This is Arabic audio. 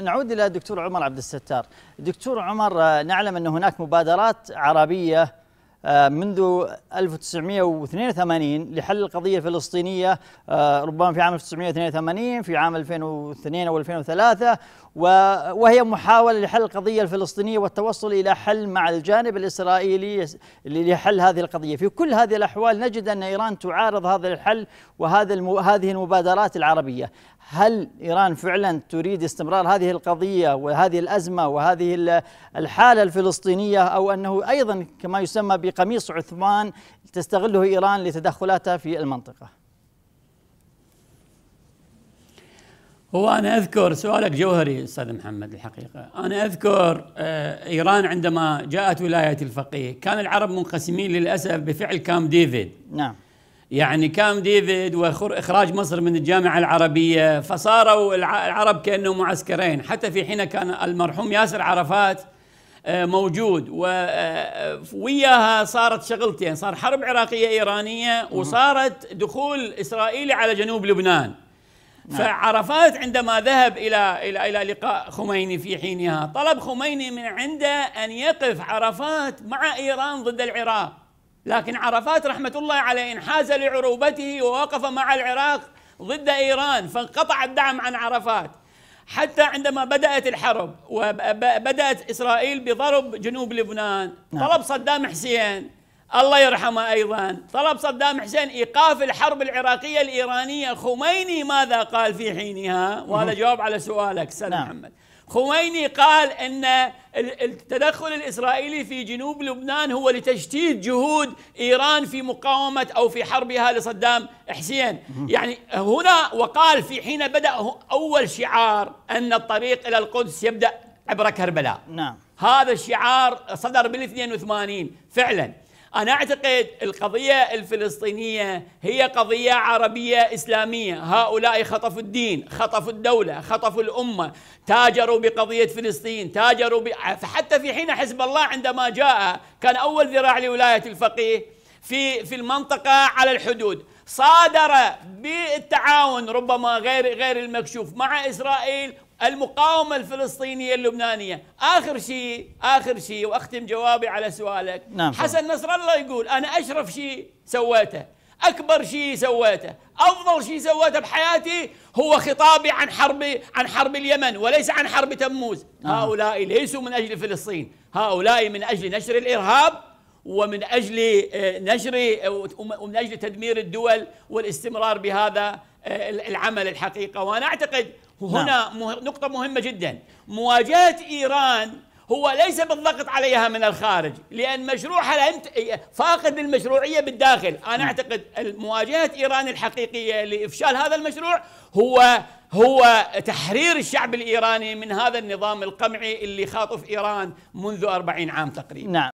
نعود إلى دكتور عمر عبد الستار دكتور عمر آه، نعلم أن هناك مبادرات عربية آه، منذ 1982 لحل القضية الفلسطينية آه، ربما في عام 1982 في عام 2002 أو 2003 وهي محاولة لحل القضية الفلسطينية والتوصل إلى حل مع الجانب الإسرائيلي لحل هذه القضية في كل هذه الأحوال نجد أن إيران تعارض هذا الحل وهذا هذه المبادرات العربية هل إيران فعلا تريد استمرار هذه القضية وهذه الأزمة وهذه الحالة الفلسطينية أو أنه أيضا كما يسمى قميص عثمان تستغله إيران لتدخلاتها في المنطقة هو أنا أذكر سؤالك جوهري أستاذ محمد الحقيقة أنا أذكر آه، إيران عندما جاءت ولاية الفقيه كان العرب منقسمين للأسف بفعل كام ديفيد نعم يعني كام ديفيد واخراج مصر من الجامعه العربيه فصاروا العرب كانهم معسكرين حتى في حين كان المرحوم ياسر عرفات آه، موجود آه، وياها صارت شغلتين صار حرب عراقيه ايرانيه وصارت دخول اسرائيلي على جنوب لبنان نعم. فعرفات عندما ذهب الى الى الى لقاء خميني في حينها طلب خميني من عنده ان يقف عرفات مع ايران ضد العراق لكن عرفات رحمه الله عليه انحاز لعروبته ووقف مع العراق ضد ايران فانقطع الدعم عن عرفات حتى عندما بدأت الحرب وبدأت إسرائيل بضرب جنوب لبنان نعم. طلب صدام حسين الله يرحمه أيضا طلب صدام حسين إيقاف الحرب العراقية الإيرانية خميني ماذا قال في حينها وهذا جواب على سؤالك سلام نعم. محمد خويني قال ان التدخل الاسرائيلي في جنوب لبنان هو لتشتيت جهود ايران في مقاومه او في حربها لصدام حسين، يعني هنا وقال في حين بدا اول شعار ان الطريق الى القدس يبدا عبر كربلاء. نعم هذا الشعار صدر بال 82 فعلا أنا أعتقد القضية الفلسطينية هي قضية عربية إسلامية هؤلاء خطفوا الدين خطفوا الدولة خطفوا الأمة تاجروا بقضية فلسطين تاجروا ب... حتى في حين حزب الله عندما جاء كان أول ذراع لولاية الفقيه في في المنطقة على الحدود صادر بالتعاون ربما غير غير المكشوف مع إسرائيل المقاومه الفلسطينيه اللبنانيه اخر شيء اخر شيء واختم جوابي على سؤالك نعم حسن نصر الله يقول انا اشرف شيء سويته اكبر شيء سويته افضل شيء سويته بحياتي هو خطابي عن حرب عن حرب اليمن وليس عن حرب تموز نعم. هؤلاء ليسوا من اجل فلسطين هؤلاء من اجل نشر الارهاب ومن اجل آه، نشر آه، ومن اجل تدمير الدول والاستمرار بهذا آه، العمل الحقيقه وانا اعتقد هنا نعم. نقطة مهمة جدا مواجهة إيران هو ليس بالضغط عليها من الخارج لأن مشروعها فاقد المشروعية بالداخل أنا نعم. أعتقد مواجهة إيران الحقيقية لإفشال هذا المشروع هو هو تحرير الشعب الإيراني من هذا النظام القمعي اللي خاطف إيران منذ أربعين عام تقريبا نعم